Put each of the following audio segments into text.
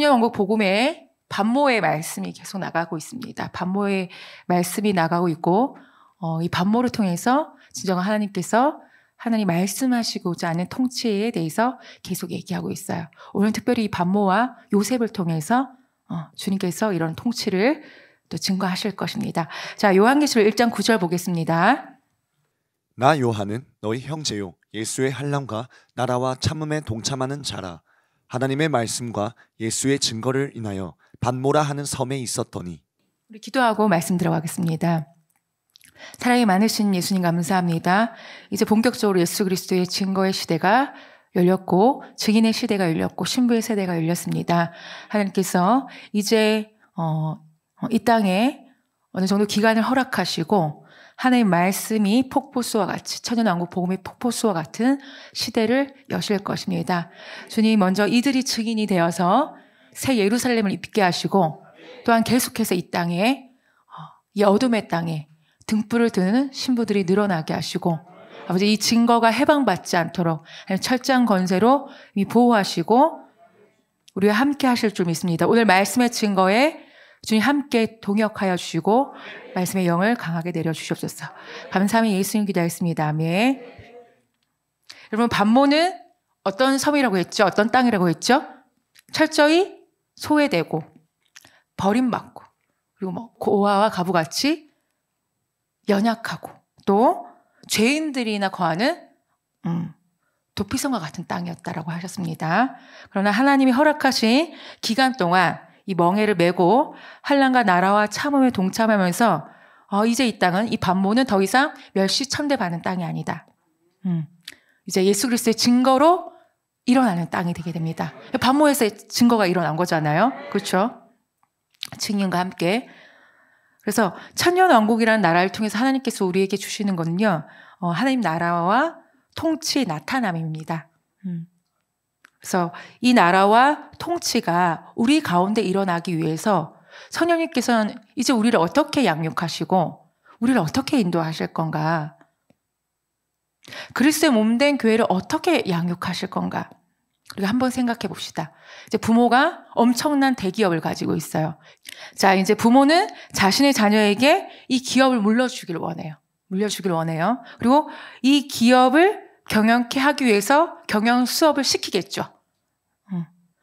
천년왕국 복음에 반모의 말씀이 계속 나가고 있습니다. 반모의 말씀이 나가고 있고 어, 이 반모를 통해서 진정한 하나님께서 하나님 말씀하시고자 하는 통치에 대해서 계속 얘기하고 있어요. 오늘 특별히 이 반모와 요셉을 통해서 어, 주님께서 이런 통치를 또 증거하실 것입니다. 자, 요한계시록 1장 9절 보겠습니다. 나 요한은 너희 형제요 예수의 한량과 나라와 참음에 동참하는 자라 하나님의 말씀과 예수의 증거를 인하여 반모라 하는 섬에 있었더니 우리 기도하고 말씀 들어가겠습니다. 사랑이 많으신 예수님 감사합니다. 이제 본격적으로 예수 그리스도의 증거의 시대가 열렸고 증인의 시대가 열렸고 신부의 세대가 열렸습니다. 하나님께서 이제 어, 어 이 땅에 어느 정도 기간을 허락하시고 하나님 말씀이 폭포수와 같이 천연왕국 복음의 폭포수와 같은 시대를 여실 것입니다. 주님 먼저 이들이 증인이 되어서 새 예루살렘을 입게 하시고 또한 계속해서 이 땅에 어, 이 어둠의 땅에 등불을 드는 신부들이 늘어나게 하시고 아버지 이 증거가 해방받지 않도록 철저 건세로 보호하시고 우리와 함께 하실 줄 믿습니다. 오늘 말씀의 증거에 주님 함께 동역하여 주시고 말씀의 영을 강하게 내려 주시옵소서. 감사함이 예수님 기도하습니다 아멘. 여러분 반모는 어떤 섬이라고 했죠? 어떤 땅이라고 했죠? 철저히 소외되고 버림받고 그리고 뭐 고아와 가부같이 연약하고 또 죄인들이나 거하는 음, 도피성과 같은 땅이었다라고 하셨습니다. 그러나 하나님이 허락하신 기간 동안 이 멍해를 메고 한란과 나라와 참음에 동참하면서 어, 이제 이 땅은 이 반모는 더 이상 멸시 천대받는 땅이 아니다. 음. 이제 예수 그리스도의 증거로 일어나는 땅이 되게 됩니다. 반모에서 증거가 일어난 거잖아요. 그렇죠? 증인과 함께. 그래서 천년 왕국이라는 나라를 통해서 하나님께서 우리에게 주시는 거는요. 어, 하나님 나라와 통치의 나타남입니다. 음. 그래서 이 나라와 통치가 우리 가운데 일어나기 위해서 성령님께서는 이제 우리를 어떻게 양육하시고 우리를 어떻게 인도하실 건가? 그리스의 몸된 교회를 어떻게 양육하실 건가? 우리가 한번 생각해 봅시다. 이제 부모가 엄청난 대기업을 가지고 있어요. 자, 이제 부모는 자신의 자녀에게 이 기업을 물려주기를 원해요. 물려주기를 원해요. 그리고 이 기업을 경영케 하기 위해서 경영 수업을 시키겠죠.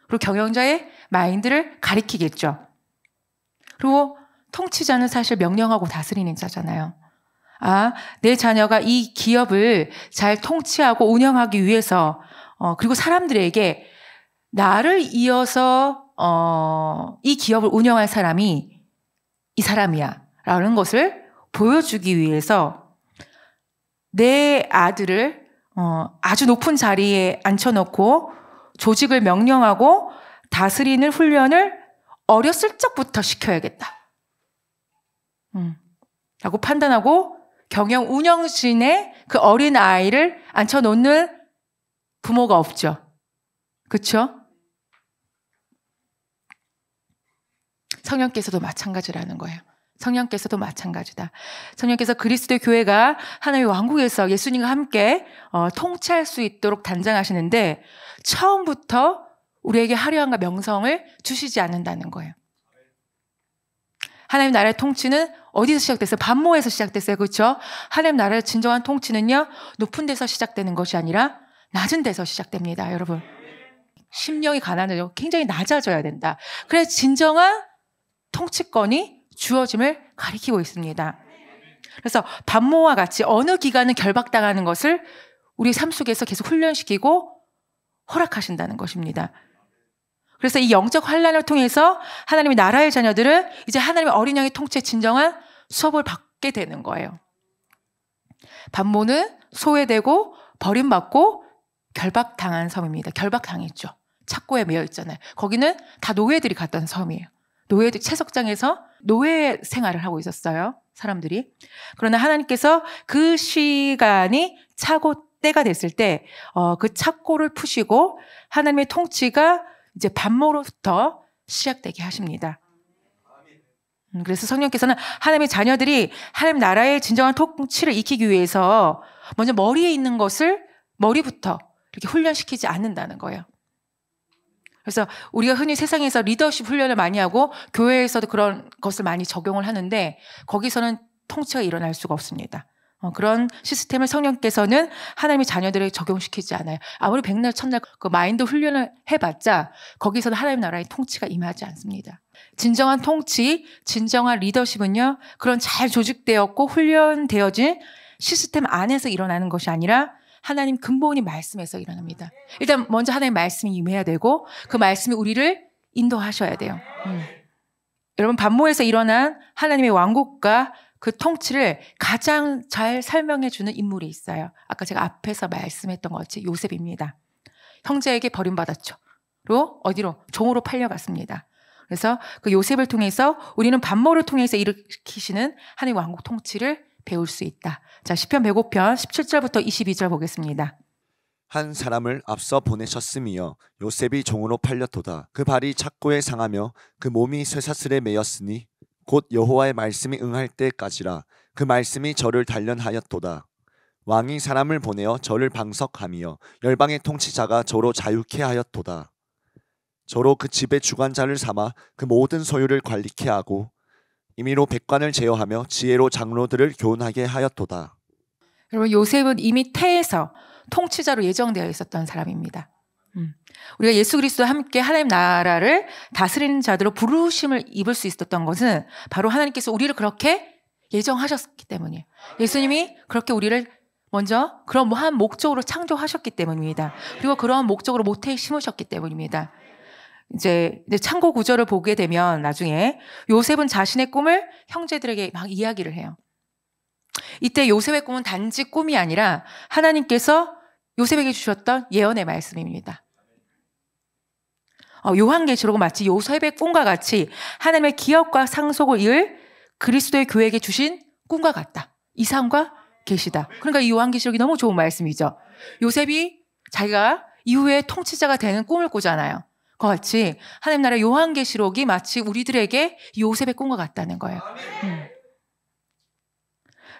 그리고 경영자의 마인드를 가리키겠죠. 그리고 통치자는 사실 명령하고 다스리는 자잖아요. 아, 내 자녀가 이 기업을 잘 통치하고 운영하기 위해서, 어, 그리고 사람들에게 나를 이어서, 어, 이 기업을 운영할 사람이 이 사람이야. 라는 것을 보여주기 위해서 내 아들을 어, 아주 높은 자리에 앉혀놓고 조직을 명령하고 다스리는 훈련을 어렸을 적부터 시켜야겠다. 음. 라고 판단하고 경영 운영진의 그 어린 아이를 앉혀놓는 부모가 없죠. 그쵸? 성령께서도 마찬가지라는 거예요. 성령께서도 마찬가지다. 성령께서 그리스도의 교회가 하나님의 왕국에서 예수님과 함께 어, 통치할 수 있도록 단장하시는데 처음부터 우리에게 화려함과 명성을 주시지 않는다는 거예요. 하나님 나라의 통치는 어디서 시작됐어요? 반모에서 시작됐어요. 그렇죠? 하나님 나라의 진정한 통치는요. 높은 데서 시작되는 것이 아니라 낮은 데서 시작됩니다. 여러분. 심령이 가난해져 굉장히 낮아져야 된다. 그래 진정한 통치권이 주어짐을 가리키고 있습니다. 그래서 반모와 같이 어느 기간은 결박당하는 것을 우리 삶 속에서 계속 훈련시키고 허락하신다는 것입니다. 그래서 이 영적 환란을 통해서 하나님의 나라의 자녀들은 이제 하나님의 어린 양의 통치의 진정한 수업을 받게 되는 거예요. 반모는 소외되고 버림받고 결박당한 섬입니다. 결박당했죠. 착고에 매여 있잖아요. 거기는 다 노예들이 갔던 섬이에요. 노예들 채석장에서 노예 생활을 하고 있었어요. 사람들이. 그러나 하나님께서 그 시간이 차고 때가 됐을 때, 어, 그 착고를 푸시고 하나님의 통치가 이제 밤모로부터 시작되게 하십니다. 음, 그래서 성령께서는 하나님의 자녀들이 하나님 나라의 진정한 통치를 익히기 위해서 먼저 머리에 있는 것을 머리부터 이렇게 훈련시키지 않는다는 거예요. 그래서 우리가 흔히 세상에서 리더십 훈련을 많이 하고 교회에서도 그런 것을 많이 적용을 하는데 거기서는 통치가 일어날 수가 없습니다. 어, 그런 시스템을 성령께서는 하나님의 자녀들에게 적용시키지 않아요. 아무리 백날 천날 그 마인드 훈련을 해봤자 거기서는 하나님 나라의 통치가 임하지 않습니다. 진정한 통치, 진정한 리더십은요 그런 잘 조직되었고 훈련되어진 시스템 안에서 일어나는 것이 아니라 하나님 근본이 말씀에서 일어납니다. 일단 먼저 하나님 말씀이 임해야 되고 그 말씀이 우리를 인도하셔야 돼요. 음. 여러분 반모에서 일어난 하나님의 왕국과 그 통치를 가장 잘 설명해 주는 인물이 있어요. 아까 제가 앞에서 말씀했던 것 같이 요셉입니다. 형제에게 버림받았죠. 로 어디로 종으로 팔려갔습니다. 그래서 그 요셉을 통해서 우리는 반모를 통해서 일으키시는 하나님 왕국 통치를 배울 수 있다. 자, 10편 105편 17절부터 22절 보겠습니다. 한 사람을 앞서 보내셨으며 요셉이 종으로 팔렸도다. 그 발이 착고에 상하며 그 몸이 쇠사슬에 매였으니 곧 여호와의 말씀이 응할 때까지라 그 말씀이 저를 단련하였도다. 왕이 사람을 보내어 저를 방석하며 열방의 통치자가 저로 자유케 하였도다. 저로 그 집의 주관자를 삼아 그 모든 소유를 관리케 하고 임의로 백관을 제어하며 지혜로 장로들을 교훈하게 하였도다. 여러분 요셉은 이미 태에서 통치자로 예정되어 있었던 사람입니다. 음. 우리가 예수 그리스도와 함께 하나님 나라를 다스리는 자들로 부르심을 입을 수 있었던 것은 바로 하나님께서 우리를 그렇게 예정하셨기 때문이에요. 예수님이 그렇게 우리를 먼저 그런 뭐 한 목적으로 창조하셨기 때문입니다. 그리고 그러 목적으로 모태에 심으셨기 때문입니다. 이제 참고 구절을 보게 되면 나중에 요셉은 자신의 꿈을 형제들에게 막 이야기를 해요. 이때 요셉의 꿈은 단지 꿈이 아니라 하나님께서 요셉에게 주셨던 예언의 말씀입니다. 어, 요한계시록은 마치 요셉의 꿈과 같이 하나님의 기억과 상속을 이을 그리스도의 교회에게 주신 꿈과 같다. 이상과 계시다. 그러니까 이 요한계시록이 너무 좋은 말씀이죠. 요셉이 자기가 이후에 통치자가 되는 꿈을 꾸잖아요. 것 같이 하나님 나라 요한계시록이 마치 우리들에게 요셉의 꿈과 같다는 거예요. 음.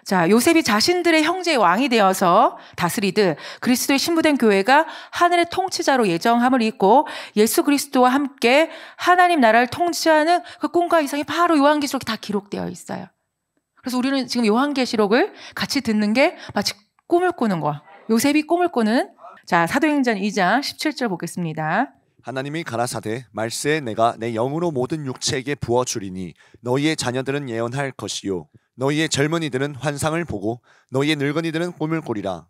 자, 요셉이 자신들의 형제의 왕이 되어서 다스리듯 그리스도의 신부된 교회가 하늘의 통치자로 예정함을 잊고 예수 그리스도와 함께 하나님 나라를 통치하는 그 꿈과 이상이 바로 요한계시록에 다 기록되어 있어요. 그래서 우리는 지금 요한계시록을 같이 듣는 게 마치 꿈을 꾸는 거 요셉이 꿈을 꾸는 자, 사도행전 2장 17절 보겠습니다. 하나님이 가라사대 말세 내가 내 영으로 모든 육체에게 부어 주리니 너희의 자녀들은 예언할 것이요 너희의 젊은이들은 환상을 보고 너희의 늙은이들은 꿈을 꾸리라.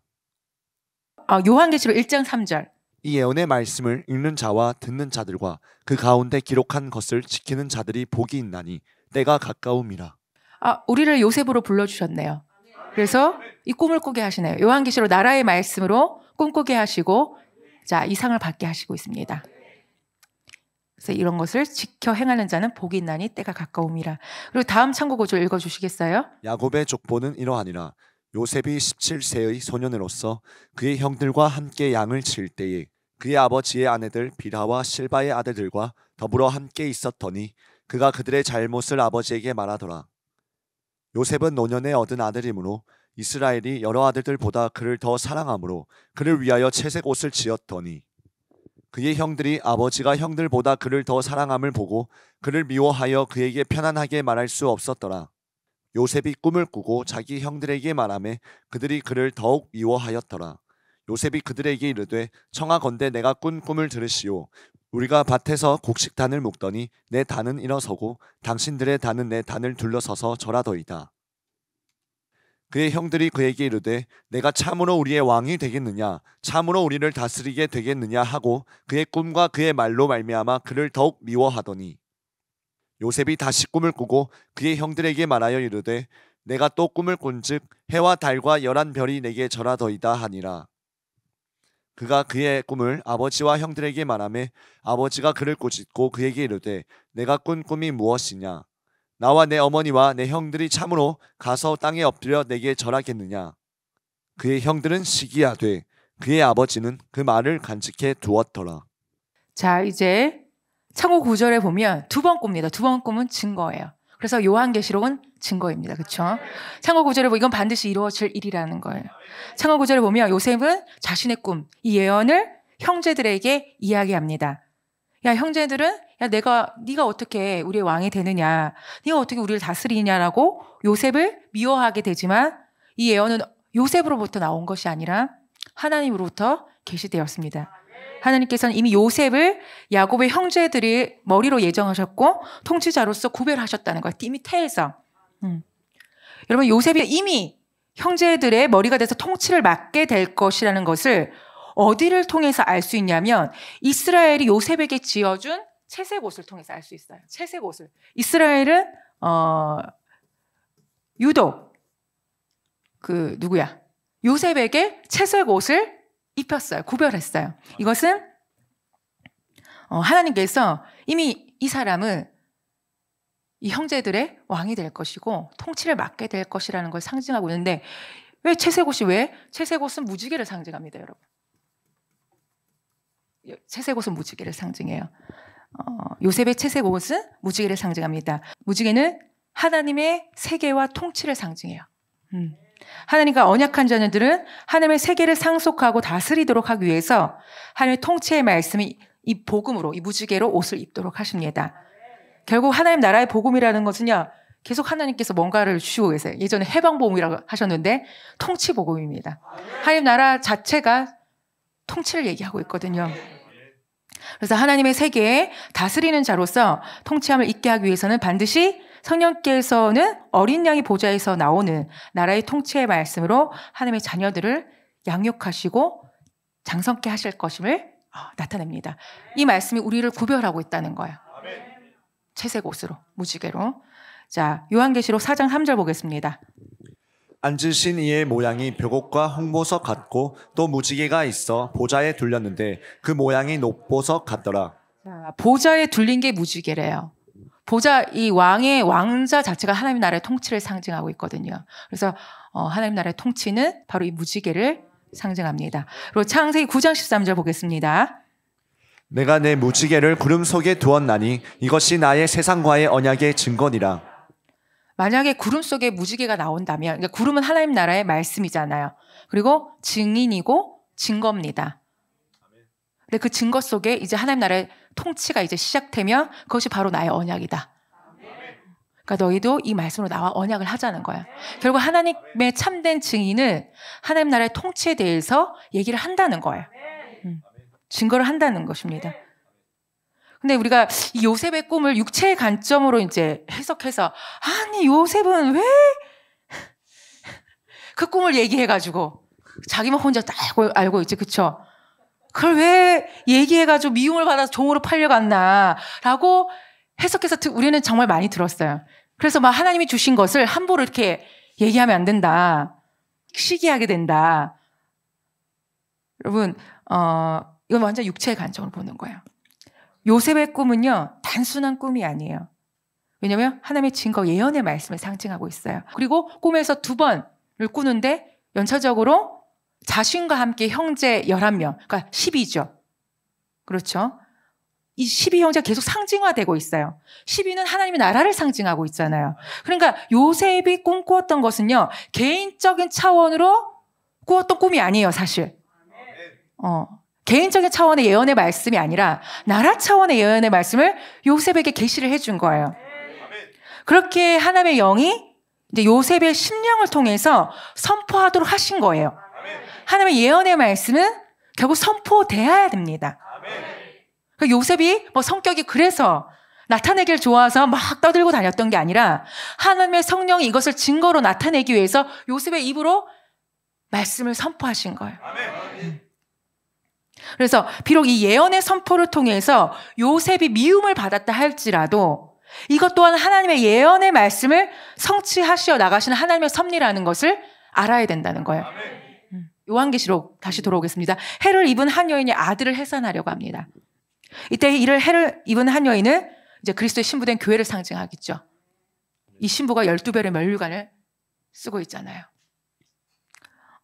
아, 요한계시록 1장 3절. 이 예언의 말씀을 읽는 자와 듣는 자들과 그 가운데 기록한 것을 지키는 자들이 복이 있나니 때가 가까움이라. 아, 우리를 요셉으로 불러 주셨네요. 그래서 이 꿈을 꾸게 하시네요. 요한계시록 나라의 말씀으로 꿈꾸게 하시고 자, 이상을 받게 하시고 있습니다. 그래서 이런 것을 지켜 행하는 자는 복이 있나니 때가 가까움이라. 그리고 다음 참고 구절 읽어 주시겠어요? 야곱의 족보는 이러하니라. 요셉이 17세의 소년으로서 그의 형들과 함께 양을 칠 때에 그의 아버지의 아내들 비라와 실바의 아들들과 더불어 함께 있었더니 그가 그들의 잘못을 아버지에게 말하더라. 요셉은 노년에 얻은 아들이므로 이스라엘이 여러 아들들보다 그를 더 사랑하므로 그를 위하여 채색 옷을 지었더니 그의 형들이 아버지가 형들보다 그를 더 사랑함을 보고 그를 미워하여 그에게 편안하게 말할 수 없었더라. 요셉이 꿈을 꾸고 자기 형들에게 말함에 그들이 그를 더욱 미워하였더라. 요셉이 그들에게 이르되 청하건대 내가 꾼 꿈을 들으시오. 우리가 밭에서 곡식단을 묵더니내 단은 일어서고 당신들의 단은 내 단을 둘러서서 절하더이다. 그의 형들이 그에게 이르되 내가 참으로 우리의 왕이 되겠느냐 참으로 우리를 다스리게 되겠느냐 하고 그의 꿈과 그의 말로 말미암아 그를 더욱 미워하더니 요셉이 다시 꿈을 꾸고 그의 형들에게 말하여 이르되 내가 또 꿈을 꾼즉 해와 달과 열한 별이 내게 절하더이다 하니라 그가 그의 꿈을 아버지와 형들에게 말하매 아버지가 그를 꾸짖고 그에게 이르되 내가 꾼 꿈이 무엇이냐 나와 내 어머니와 내 형들이 참으로 가서 땅에 엎드려 내게 절하겠느냐 그의 형들은 시기하되 그의 아버지는 그 말을 간직해 두었더라 자 이제 창호 구절에 보면 두번 꼽니다 두 번꿈은 증거예요 그래서 요한계시록은 증거입니다. 그렇죠? 창호 구절에 보면 이건 반드시 이루어질 일이라는 거예요. 창호 구절에 보면 요셉은 자신의 꿈, 이 예언을 형제들에게 이야기합니다. 야 형제들은 야 내가 네가 어떻게 우리의 왕이 되느냐, 네가 어떻게 우리를 다스리냐라고 요셉을 미워하게 되지만 이 예언은 요셉으로부터 나온 것이 아니라 하나님으로부터 계시되었습니다. 하나님께서는 이미 요셉을 야곱의 형제들이 머리로 예정하셨고 통치자로서 구별하셨다는 거예요. 이미 태에서. 음. 여러분 요셉이 이미 형제들의 머리가 돼서 통치를 맡게 될 것이라는 것을 어디를 통해서 알 수 있냐면 이스라엘이 요셉에게 지어준 채색 옷을 통해서 알 수 있어요. 채색 옷을. 이스라엘은 어 유독 그 누구야? 요셉에게 채색 옷을 입혔어요. 구별했어요. 이것은 어 하나님께서 이미 이 사람을 이 형제들의 왕이 될 것이고 통치를 맡게 될 것이라는 걸 상징하고 있는데 왜 채색옷이 왜? 채색옷은 무지개를 상징합니다, 여러분. 채색 옷은 무지개를 상징해요. 어, 요셉의 채색 옷은 무지개를 상징합니다. 무지개는 하나님의 세계와 통치를 상징해요. 음. 하나님과 언약한 자녀들은 하나님의 세계를 상속하고 다스리도록 하기 위해서 하나님의 통치의 말씀이 이 복음으로 이 무지개로 옷을 입도록 하십니다. 결국 하나님 나라의 복음이라는 것은요. 계속 하나님께서 뭔가를 주시고 계세요. 예전에 해방복음이라고 하셨는데 통치복음입니다. 하나님 나라 자체가 통치를 얘기하고 있거든요. 그래서 하나님의 세계에 다스리는 자로서 통치함을 있게 하기 위해서는 반드시 성령께서는 어린 양이 보좌에서 나오는 나라의 통치의 말씀으로 하나님의 자녀들을 양육하시고 장성케 하실 것임을 아, 나타냅니다. 이 말씀이 우리를 구별하고 있다는 거예요. 채색 옷으로, 무지개로. 자, 요한계시록 4장 3절 보겠습니다. 앉으신 이의 모양이 벽곡과 홍보석 같고 또 무지개가 있어 보좌에 둘렸는데 그 모양이 높보서 같더라. 자, 보좌에 둘린 게 무지개래요. 보좌 이 왕의 왕자 자체가 하나님 나라의 통치를 상징하고 있거든요. 그래서 어, 하나님 나라의 통치는 바로 이 무지개를 상징합니다. 그리고 창세기 9장 13절 보겠습니다. 내가 내 무지개를 구름 속에 두었나니 이것이 나의 세상과의 언약의 증거니라. 만약에 구름 속에 무지개가 나온다면, 그러니까 구름은 하나님 나라의 말씀이잖아요. 그리고 증인이고 증거입니다. 근데 그 증거 속에 이제 하나님 나라의 통치가 이제 시작되면 그것이 바로 나의 언약이다. 그러니까 너희도 이 말씀으로 나와 언약을 하자는 거야. 결국 하나님의 참된 증인은 하나님 나라의 통치에 대해서 얘기를 한다는 거예요. 음, 증거를 한다는 것입니다. 근데 우리가 이 요셉의 꿈을 육체의 관점으로 이제 해석해서 아니 요셉은 왜 그 꿈을 얘기해가지고 자기만 혼자 딱 알고, 알고 있지 그쵸? 그걸 왜 얘기해가지고 미움을 받아서 종으로 팔려갔나라고 해석해서 우리는 정말 많이 들었어요. 그래서 막 하나님이 주신 것을 함부로 이렇게 얘기하면 안 된다. 시기하게 된다. 여러분, 어, 이건 완전 육체의 관점을 보는 거예요. 요셉의 꿈은요, 단순한 꿈이 아니에요. 왜냐면 하나님의 증거 예언의 말씀을 상징하고 있어요. 그리고 꿈에서 두 번을 꾸는데 연차적으로 자신과 함께 형제 11명, 그러니까 10이죠. 그렇죠. 이 12형제가 계속 상징화되고 있어요. 12는 하나님의 나라를 상징하고 있잖아요. 그러니까 요셉이 꿈꾸었던 것은요, 개인적인 차원으로 꾸었던 꿈이 아니에요, 사실. 어, 개인적인 차원의 예언의 말씀이 아니라 나라 차원의 예언의 말씀을 요셉에게 계시를 해준 거예요. 그렇게 하나님의 영이 이제 요셉의 심령을 통해서 선포하도록 하신 거예요. 하나님의 예언의 말씀은 결국 선포돼야 됩니다. 그 요셉이 뭐 성격이 그래서 나타내기를 좋아서 막 떠들고 다녔던 게 아니라 하나님의 성령이 이것을 증거로 나타내기 위해서 요셉의 입으로 말씀을 선포하신 거예요. 아멘. 그래서 비록 이 예언의 선포를 통해서 요셉이 미움을 받았다 할지라도 이것 또한 하나님의 예언의 말씀을 성취하시어 나가시는 하나님의 섭리라는 것을 알아야 된다는 거예요. 음, 요한계시록 다시 돌아오겠습니다. 해를 입은 한 여인이 아들을 해산하려고 합니다. 이때 이를 해를 입은 한 여인은 이제 그리스도의 신부된 교회를 상징하겠죠. 이 신부가 열두 별의 면류관을 쓰고 있잖아요.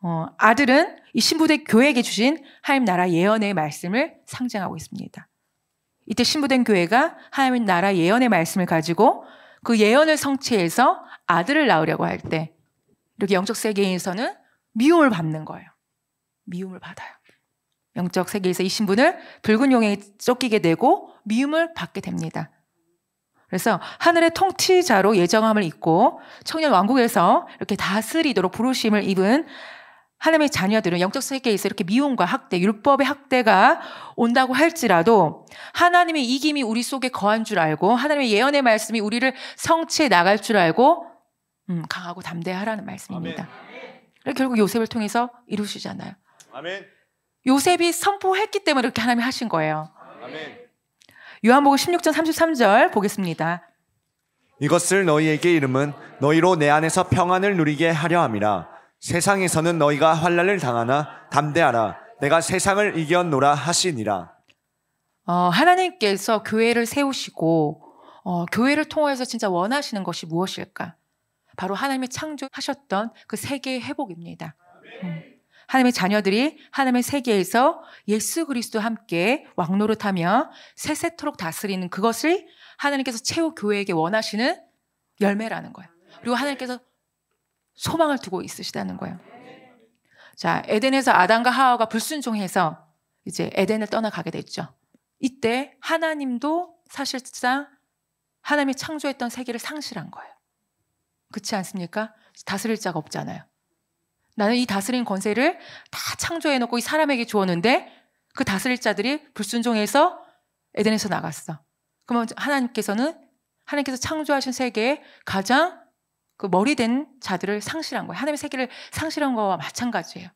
어, 아들은 이 신부된 교회에게 주신 하나님 나라 예언의 말씀을 상징하고 있습니다. 이때 신부된 교회가 하나님 나라 예언의 말씀을 가지고 그 예언을 성취해서 아들을 낳으려고 할 때 이렇게 영적 세계에서는 미움을 받는 거예요. 미움을 받아요. 영적 세계에서 이 신분을 붉은 용에 쫓기게 되고 미움을 받게 됩니다. 그래서 하늘의 통치자로 예정함을 입고 청년 왕국에서 이렇게 다스리도록 부르심을 입은 하나님의 자녀들은 영적 세계에서 이렇게 미움과 학대, 율법의 학대가 온다고 할지라도 하나님의 이김이 우리 속에 거한 줄 알고 하나님의 예언의 말씀이 우리를 성취해 나갈 줄 알고 음, 강하고 담대하라는 말씀입니다. 아멘. 결국 요셉을 통해서 이루시잖아요. 아멘. 요셉이 선포했기 때문에 이렇게 하나님이 하신 거예요. 아멘. 요한복음 16장 33절 보겠습니다. 이것을 너희에게 이름은 너희로 내 안에서 평안을 누리게 하려 함이라. 세상에서는 너희가 환란을 당하나 담대하라 내가 세상을 이겼노라 하시니라. 어, 하나님께서 교회를 세우시고 어, 교회를 통해서 진짜 원하시는 것이 무엇일까? 바로 하나님이 창조하셨던 그 세계의 회복입니다. 음. 하나님의 자녀들이 하나님의 세계에서 예수 그리스도 함께 왕노릇하며 세세토록 다스리는 그것을 하나님께서 최후 교회에게 원하시는 열매라는 거예요. 그리고 하나님께서 소망을 두고 있으시다는 거예요. 자, 에덴에서 아담과 하와가 불순종해서 이제 에덴을 떠나가게 됐죠. 이때 하나님도 사실상 하나님이 창조했던 세계를 상실한 거예요. 그렇지 않습니까? 다스릴 자가 없잖아요. 나는 이 다스린 권세를 다 창조해놓고 이 사람에게 주었는데 그 다스릴 자들이 불순종해서 에덴에서 나갔어. 그러면 하나님께서는 하나님께서 창조하신 세계에 가장 그 머리 된 자들을 상실한 거예요. 하나님의 세계를 상실한 거와 마찬가지예요.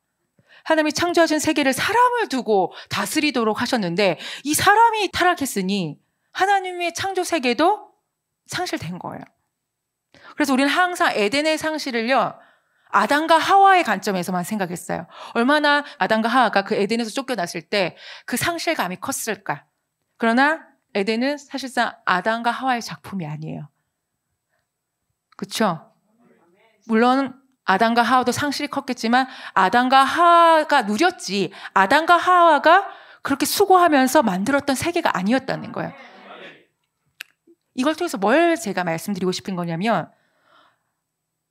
하나님이 창조하신 세계를 사람을 두고 다스리도록 하셨는데 이 사람이 타락했으니 하나님의 창조 세계도 상실된 거예요. 그래서 우리는 항상 에덴의 상실을요. 아담과 하와의 관점에서만 생각했어요. 얼마나 아담과 하와가 그 에덴에서 쫓겨났을 때 그 상실감이 컸을까. 그러나 에덴은 사실상 아담과 하와의 작품이 아니에요. 그렇죠? 물론 아담과 하와도 상실이 컸겠지만 아담과 하와가 누렸지 아담과 하와가 그렇게 수고하면서 만들었던 세계가 아니었다는 거예요. 이걸 통해서 뭘 제가 말씀드리고 싶은 거냐면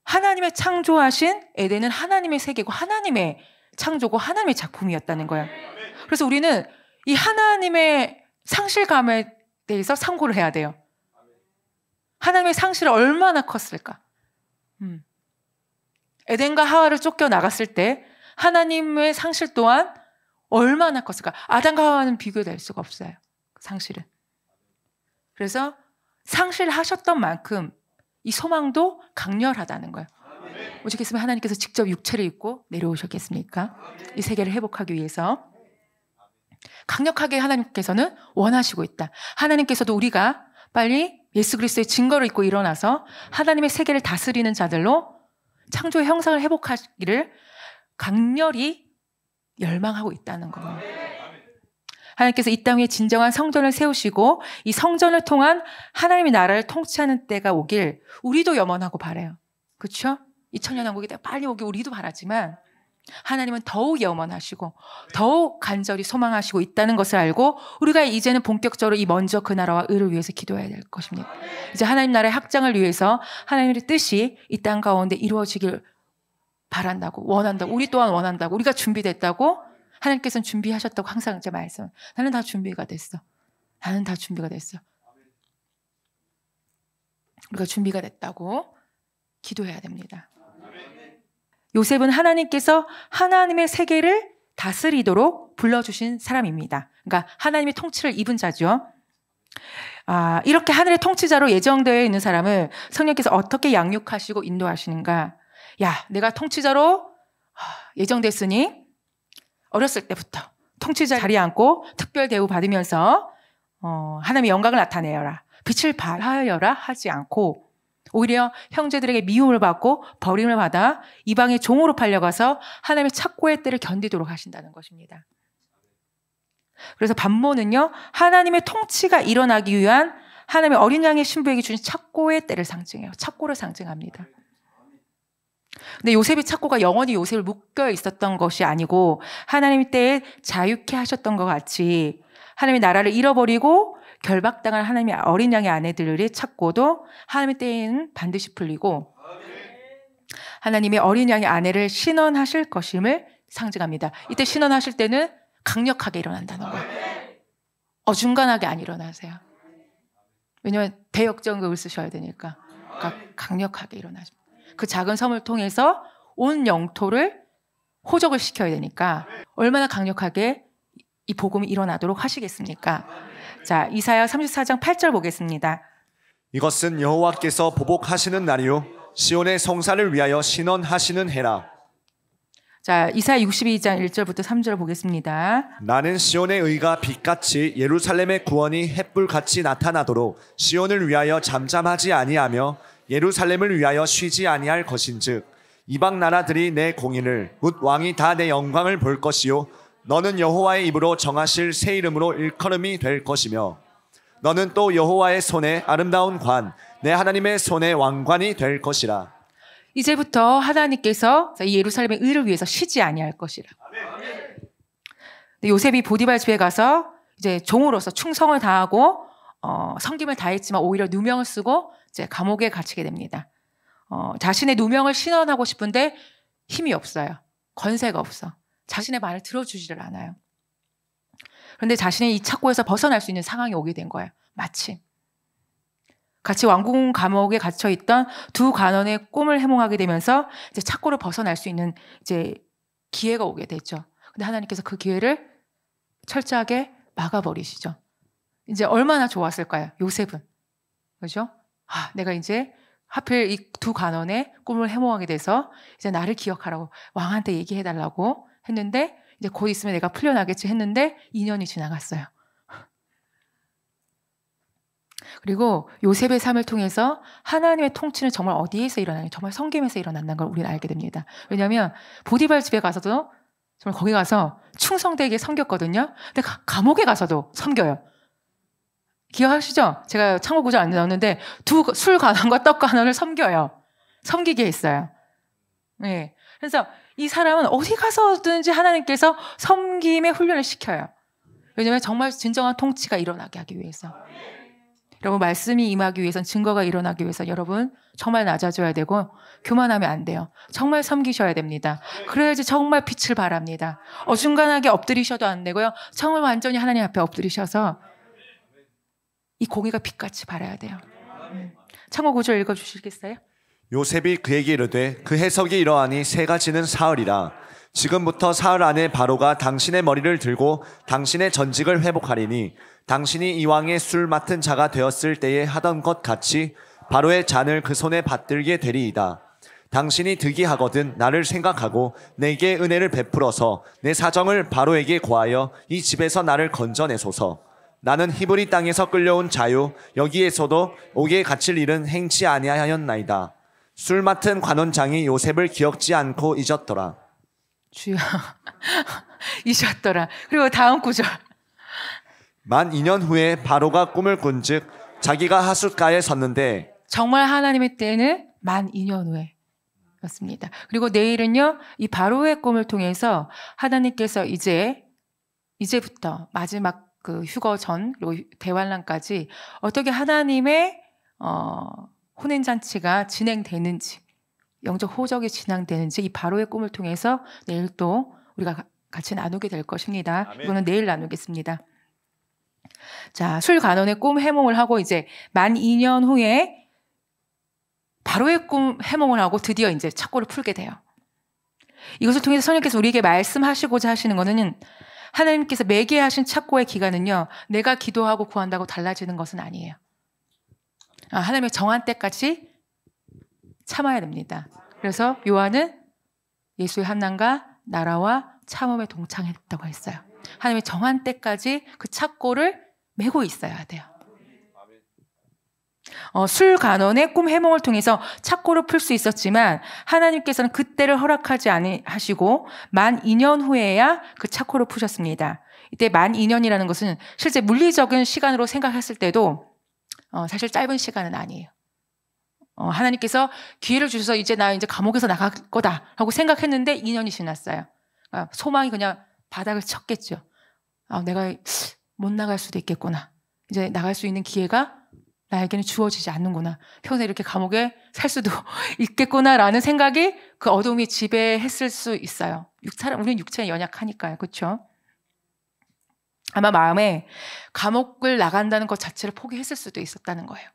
하나님의 창조하신 에덴은 하나님의 세계고 하나님의 창조고 하나님의 작품이었다는 거예요 그래서 우리는 이 하나님의 상실감에 대해서 상고를 해야 돼요. 하나님의 상실이 얼마나 컸을까? 에덴과 하와를 쫓겨 나갔을 때 하나님의 상실 또한 얼마나 컸을까? 아담과 하와는 비교될 수가 없어요. 상실은. 그래서 상실하셨던 만큼 이 소망도 강렬하다는 거예요. 오죽했으면 하나님께서 직접 육체를 입고 내려오셨겠습니까? 이 세계를 회복하기 위해서. 강력하게 하나님께서는 원하시고 있다. 하나님께서도 우리가 빨리 예수 그리스도의 증거를 입고 일어나서 하나님의 세계를 다스리는 자들로 창조 의 형상을 회복하기를 강렬히 열망하고 있다는 거예요. 하나님께서 이 땅에 진정한 성전을 세우시고 이 성전을 통한 하나님의 나라를 통치하는 때가 오길 우리도 염원하고 바래요. 그렇죠? 2000년 왕국이 빨리 오길 우리도 바라지만 하나님은 더욱 염원하시고 더욱 간절히 소망하시고 있다는 것을 알고 우리가 이제는 본격적으로 이 먼저 그 나라와 의를 위해서 기도해야 될 것입니다. 이제 하나님 나라의 확장을 위해서 하나님의 뜻이 이 땅 가운데 이루어지길 바란다고 원한다 우리 또한 원한다고 우리가 준비됐다고 하나님께서는 준비하셨다고 항상 제 말씀 나는 다 준비가 됐어 나는 다 준비가 됐어 우리가 준비가 됐다고 기도해야 됩니다. 요셉은 하나님께서 하나님의 세계를 다스리도록 불러주신 사람입니다. 그러니까 하나님의 통치를 입은 자죠. 아, 이렇게 하늘의 통치자로 예정되어 있는 사람을 성령께서 어떻게 양육하시고 인도하시는가? 야, 내가 통치자로 아, 예정됐으니 어렸을 때부터 통치자 자리에 앉고 특별 대우 받으면서 어, 하나님의 영광을 나타내어라. 빛을 발하여라 하지 않고 오히려 형제들에게 미움을 받고 버림을 받아 이방의 종으로 팔려가서 하나님의 착고의 때를 견디도록 하신다는 것입니다. 그래서 반모는요, 하나님의 통치가 일어나기 위한 하나님의 어린 양의 신부에게 주신 착고의 때를 상징해요. 착고를 상징합니다. 근데 요셉의 착고가 영원히 요셉을 묶여 있었던 것이 아니고 하나님 때에 자유케 하셨던 것 같이 하나님의 나라를 잃어버리고 결박당한 하나님의 어린 양의 아내들이 찾고도 하나님의 때에는 반드시 풀리고 하나님의 어린 양의 아내를 신원하실 것임을 상징합니다. 이때 신원하실 때는 강력하게 일어난다는 거예요. 어중간하게 안 일어나세요. 왜냐하면 대역전극을 쓰셔야 되니까 그러니까 강력하게 일어나십니다. 그 작은 섬을 통해서 온 영토를 호적을 시켜야 되니까 얼마나 강력하게 이 복음이 일어나도록 하시겠습니까? 자, 이사야 34장 8절 보겠습니다. 이것은 여호와께서 보복하시는 날이요 시온의 성사를 위하여 신원하시는 해라. 자, 이사야 62장 1절부터 3절 보겠습니다. 나는 시온의 의가 빛같이 예루살렘의 구원이 햇불같이 나타나도록 시온을 위하여 잠잠하지 아니하며 예루살렘을 위하여 쉬지 아니할 것인즉 이방 나라들이 내 공의를 곧 왕이 다 내 영광을 볼 것이요 너는 여호와의 입으로 정하실 새 이름으로 일컬음이 될 것이며 너는 또 여호와의 손에 아름다운 관, 내 하나님의 손에 왕관이 될 것이라. 이제부터 하나님께서 예루살렘의 의를 위해서 쉬지 아니할 것이라. 요셉이 보디발 집에 가서 이제 종으로서 충성을 다하고 어, 성김을 다했지만 오히려 누명을 쓰고 이제 감옥에 갇히게 됩니다. 어, 자신의 누명을 신원하고 싶은데 힘이 없어요. 권세가 없어. 자신의 말을 들어주지를 않아요. 그런데 자신의 이 착고에서 벗어날 수 있는 상황이 오게 된 거예요. 마침. 같이 왕궁 감옥에 갇혀 있던 두 간원의 꿈을 해몽하게 되면서 이제 착고를 벗어날 수 있는 이제 기회가 오게 됐죠. 근데 하나님께서 그 기회를 철저하게 막아버리시죠. 이제 얼마나 좋았을까요? 요셉은. 그죠? 아, 내가 이제 하필 이 두 간원의 꿈을 해몽하게 돼서 이제 나를 기억하라고 왕한테 얘기해달라고 했는데 이제 곧 있으면 내가 풀려나겠지 했는데 2년이 지나갔어요. 그리고 요셉의 삶을 통해서 하나님의 통치는 정말 어디에서 일어나냐, 정말 성김에서 일어난다는 걸 우리는 알게 됩니다. 왜냐하면 보디발 집에 가서도 정말 거기 가서 충성되게 섬겼거든요. 근데 가, 감옥에 가서도 섬겨요. 기억하시죠? 제가 창호구절 안 나왔는데 두 술가난과떡가난을 섬겨요. 섬기게 했어요. 네. 그래서 이 사람은 어디 가서든지 하나님께서 섬김의 훈련을 시켜요. 왜냐하면 정말 진정한 통치가 일어나게 하기 위해서. 여러분 말씀이 임하기 위해선 증거가 일어나기 위해서 여러분 정말 낮아져야 되고 교만하면 안 돼요. 정말 섬기셔야 됩니다. 그래야지 정말 빛을 바랍니다. 어중간하게 엎드리셔도 안 되고요. 정말 완전히 하나님 앞에 엎드리셔서 이 공의가 빛같이 발해야 돼요. 창호 음. 구절 읽어주시겠어요? 요셉이 그에게 이르되 그 해석이 이러하니 세 가지는 사흘이라 지금부터 사흘 안에 바로가 당신의 머리를 들고 당신의 전직을 회복하리니 당신이 이왕에 술 맡은 자가 되었을 때에 하던 것 같이 바로의 잔을 그 손에 받들게 되리이다. 당신이 득이하거든 나를 생각하고 내게 은혜를 베풀어서 내 사정을 바로에게 고하여 이 집에서 나를 건져내소서. 나는 히브리 땅에서 끌려온 자유 여기에서도 옥에 갇힐 일은 행치 아니하였나이다. 술 맡은 관원장이 요셉을 기억지 않고 잊었더라. 주여, 잊었더라. 그리고 다음 구절. 만 2년 후에 바로가 꿈을 꾼 즉 자기가 하숫가에 섰는데 정말 하나님의 때는 만 2년 후에 였습니다. 그리고 내일은요. 이 바로의 꿈을 통해서 하나님께서 이제 이제부터 마지막 그 휴거 전 대환란까지 어떻게 하나님의 어 혼인잔치가 진행되는지, 영적 호적이 진행되는지 이 바로의 꿈을 통해서 내일 또 우리가 같이 나누게 될 것입니다. 아멘. 이거는 내일 나누겠습니다. 자, 술간원의 꿈 해몽을 하고 이제 만 2년 후에 바로의 꿈 해몽을 하고 드디어 이제 착고를 풀게 돼요. 이것을 통해서 성령께서 우리에게 말씀하시고자 하시는 것은 하나님께서 매개하신 착고의 기간은요, 내가 기도하고 구한다고 달라지는 것은 아니에요. 아, 하나님의 정한 때까지 참아야 됩니다. 그래서 요한은 예수의 한난과 나라와 참음에 동참했다고 했어요. 하나님의 정한 때까지 그 착고를 메고 있어야 돼요. 어, 술 간원의 꿈 해몽을 통해서 착고를 풀 수 있었지만 하나님께서는 그때를 허락하지 않으시고 만 2년 후에야 그 착고를 푸셨습니다. 이때 만 2년이라는 것은 실제 물리적인 시간으로 생각했을 때도 어, 사실 짧은 시간은 아니에요. 어, 하나님께서 기회를 주셔서 이제 나 이제 감옥에서 나갈 거다라고 생각했는데 2년이 지났어요. 그러니까 소망이 그냥 바닥을 쳤겠죠. 아, 내가 못 나갈 수도 있겠구나. 이제 나갈 수 있는 기회가 나에게는 주어지지 않는구나. 평생 이렇게 감옥에 살 수도 있겠구나라는 생각이 그 어둠이 지배했을 수 있어요. 육체 우리는 육체는 연약하니까요. 그렇죠? 아마 마음에 감옥을 나간다는 것 자체를 포기했을 수도 있었다는 거예요.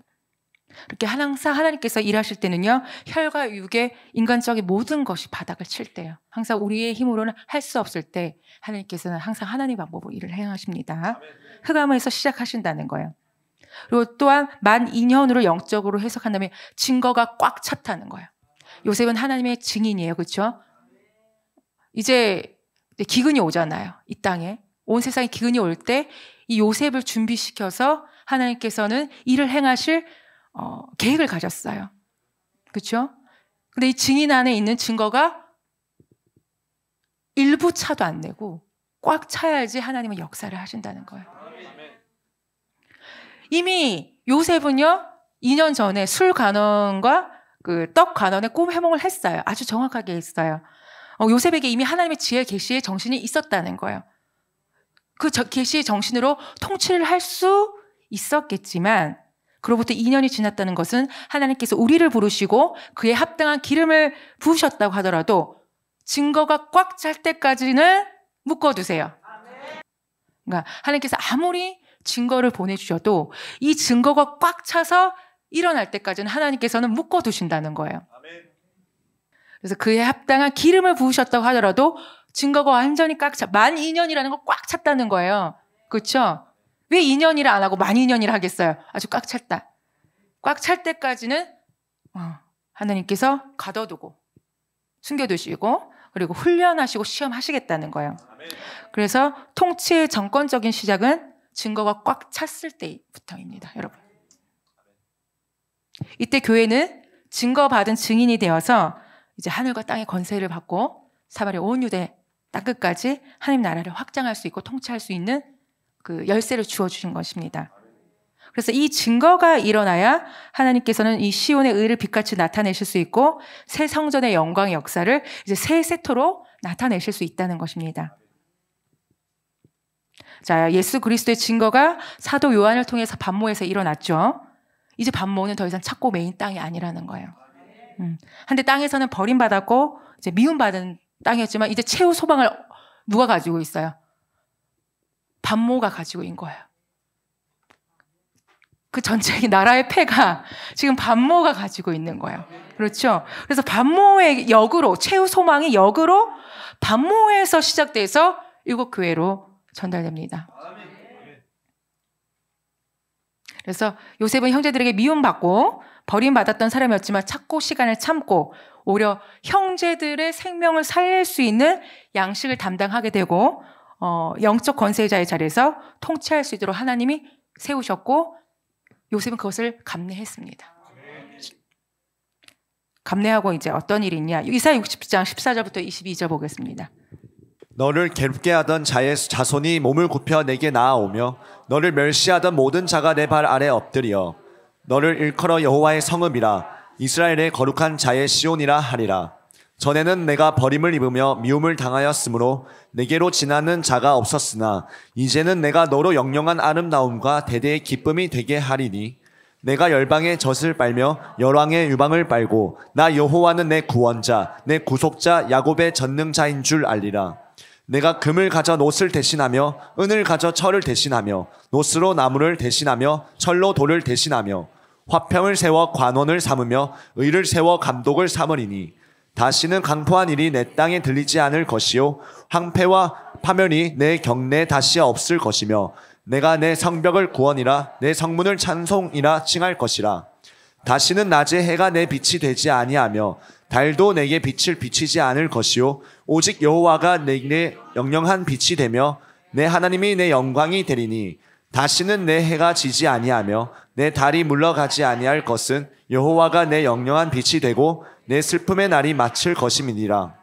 이렇게 항상 하나님께서 일하실 때는요, 혈과 육의 인간적인 모든 것이 바닥을 칠 때요. 항상 우리의 힘으로는 할 수 없을 때 하나님께서는 항상 하나님 방법으로 일을 행하십니다. 흑암에서 시작하신다는 거예요. 그리고 또한 만 2년으로 영적으로 해석한다면 증거가 꽉 찼다는 거예요. 요셉은 하나님의 증인이에요. 그렇죠? 이제 기근이 오잖아요. 이 땅에. 온 세상에 기근이 올 때 이 요셉을 준비시켜서 하나님께서는 일을 행하실 어, 계획을 가졌어요. 그렇죠? 근데 이 증인 안에 있는 증거가 일부 차도 안 내고 꽉 차야지 하나님은 역사를 하신다는 거예요. 이미 요셉은요 2년 전에 술 간원과 그떡 간원의 꿈 해몽을 했어요. 아주 정확하게 했어요. 어, 요셉에게 이미 하나님의 지혜 계시의 정신이 있었다는 거예요. 그 계시의 그 정신으로 통치를 할 수 있었겠지만 그로부터 2년이 지났다는 것은 하나님께서 우리를 부르시고 그에 합당한 기름을 부으셨다고 하더라도 증거가 꽉 찰 때까지는 묶어두세요. 그러니까 하나님께서 아무리 증거를 보내주셔도 이 증거가 꽉 차서 일어날 때까지는 하나님께서는 묶어두신다는 거예요. 그래서 그에 합당한 기름을 부으셨다고 하더라도 증거가 완전히 꽉 차, 만 2년이라는 걸꽉 찼다는 거예요. 그렇죠? 왜 2년이라 안 하고 만 2년이라 하겠어요? 아주 꽉 찼다. 꽉 찰 때까지는 어, 하나님께서 가둬두고 숨겨두시고 그리고 훈련하시고 시험하시겠다는 거예요. 그래서 통치의 정권적인 시작은 증거가 꽉 찼을 때부터입니다, 여러분. 이때 교회는 증거받은 증인이 되어서 이제 하늘과 땅의 권세를 받고 사마리온 유대 땅 끝까지 하나님 나라를 확장할 수 있고 통치할 수 있는 그 열쇠를 주어 주신 것입니다. 그래서 이 증거가 일어나야 하나님께서는 이 시온의 의를 빛같이 나타내실 수 있고 새 성전의 영광 의 역사를 이제 새 세토로 나타내실 수 있다는 것입니다. 자, 예수 그리스도의 증거가 사도 요한을 통해서 반모에서 일어났죠. 이제 반모는 더 이상 찾고 메인 땅이 아니라는 거예요. 음. 한데 땅에서는 버림받았고 이제 미움받은 땅이었지만 이제 최후 소망을 누가 가지고 있어요? 반모가 가지고 인 거예요. 그 전체 나라의 패가 지금 반모가 가지고 있는 거예요. 그렇죠? 그래서 반모의 역으로 최후 소망의 역으로 반모에서 시작돼서 일곱 교회로 전달됩니다. 그래서 요셉은 형제들에게 미움받고 버림받았던 사람이었지만 찾고 시간을 참고 오히려 형제들의 생명을 살릴 수 있는 양식을 담당하게 되고 어, 영적 권세자의 자리에서 통치할 수 있도록 하나님이 세우셨고 요셉은 그것을 감내했습니다. 감내하고 이제 어떤 일이 있냐? 이사 60장 14절부터 22절 보겠습니다. 너를 괴롭게 하던 자의 자손이 몸을 굽혀 내게 나아오며 너를 멸시하던 모든 자가 내 발 아래 엎드려 너를 일컬어 여호와의 성읍이라 이스라엘의 거룩한 자의 시온이라 하리라. 전에는 내가 버림을 입으며 미움을 당하였으므로 내게로 지나는 자가 없었으나 이제는 내가 너로 영영한 아름다움과 대대의 기쁨이 되게 하리니 내가 열방의 젖을 빨며 열왕의 유방을 빨고 나 여호와는 내 구원자 내 구속자 야곱의 전능자인 줄 알리라 내가 금을 가져 노을 대신하며 은을 가져 철을 대신하며 노스로 나무를 대신하며 철로 돌을 대신하며 화평을 세워 관원을 삼으며 의를 세워 감독을 삼으리니 다시는 강포한 일이 내 땅에 들리지 않을 것이요 황폐와 파면이 내 경내에 다시 없을 것이며 내가 내 성벽을 구원이라 내 성문을 찬송이라 칭할 것이라 다시는 낮에 해가 내 빛이 되지 아니하며 달도 내게 빛을 비치지 않을 것이요 오직 여호와가 내게 영영한 빛이 되며 내 하나님이 내 영광이 되리니 다시는 내 해가 지지 아니하며 내 달이 물러가지 아니할 것은 여호와가 내 영영한 빛이 되고 내 슬픔의 날이 마칠 것임이니라.